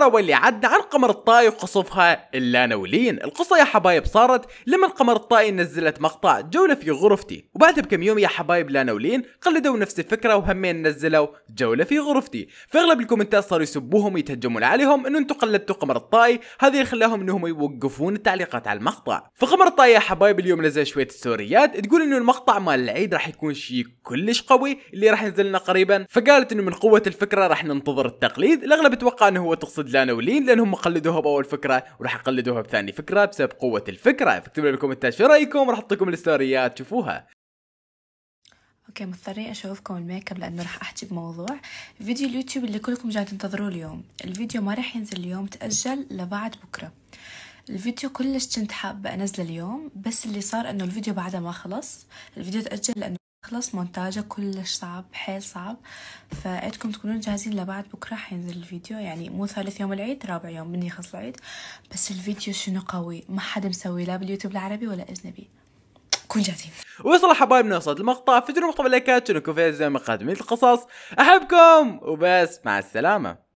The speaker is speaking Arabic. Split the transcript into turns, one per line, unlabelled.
المرة واللي عدى عن قمر الطائي وقصفها اللانولين القصة يا حبايب صارت لما قمر الطائي نزلت مقطع جولة في غرفتي وبعدها بكم يوم يا حبايب لانا ولين قلدوا نفس الفكره وهمين نزلوا جوله في غرفتي فاغلب الكومنتات صاروا يسبوهم ويتهجمون عليهم انه انتم قلدتوا قمر الطاي هذا اللي خلاهم انهم يوقفون التعليقات على المقطع فقمر الطاي يا حبايب اليوم نزل شويه ستوريات تقول انه المقطع مال العيد راح يكون شيء كلش قوي اللي راح ينزل لنا قريبا فقالت انه من قوه الفكره راح ننتظر التقليد الاغلب يتوقع انه هو تقصد لانا ولين لانهم قلدوها باول فكره وراح يقلدوها بثاني فكره بسبب قوه الفكره فاكتبوا لي بالكومنتات شو رايكم راح احط لكم الستوريات تشوفوها
اوكي مضطرين اشوفكم الميك اب لانه راح احكي بموضوع فيديو اليوتيوب اللي كلكم جاي تنتظروه اليوم الفيديو ما راح ينزل اليوم تاجل لبعد بكره الفيديو كلش كنت حابة أنزله اليوم بس اللي صار أنه الفيديو بعده ما خلص الفيديو تأجل لأنه خلص مونتاجه كلش صعب حيل صعب فايدكم تكونون جاهزين لبعد بكرة حينزل الفيديو يعني مو ثالث يوم العيد رابع يوم مني خلص العيد بس الفيديو شنو قوي ما حدا مسوي لا باليوتيوب العربي ولا أجنبي
كون جاهزين وصل حبايبنا وصلت المقطع فيديو المقطع باللايكات شنو كوفيز زي ما قدمت القصص احبكم وبس مع السلامه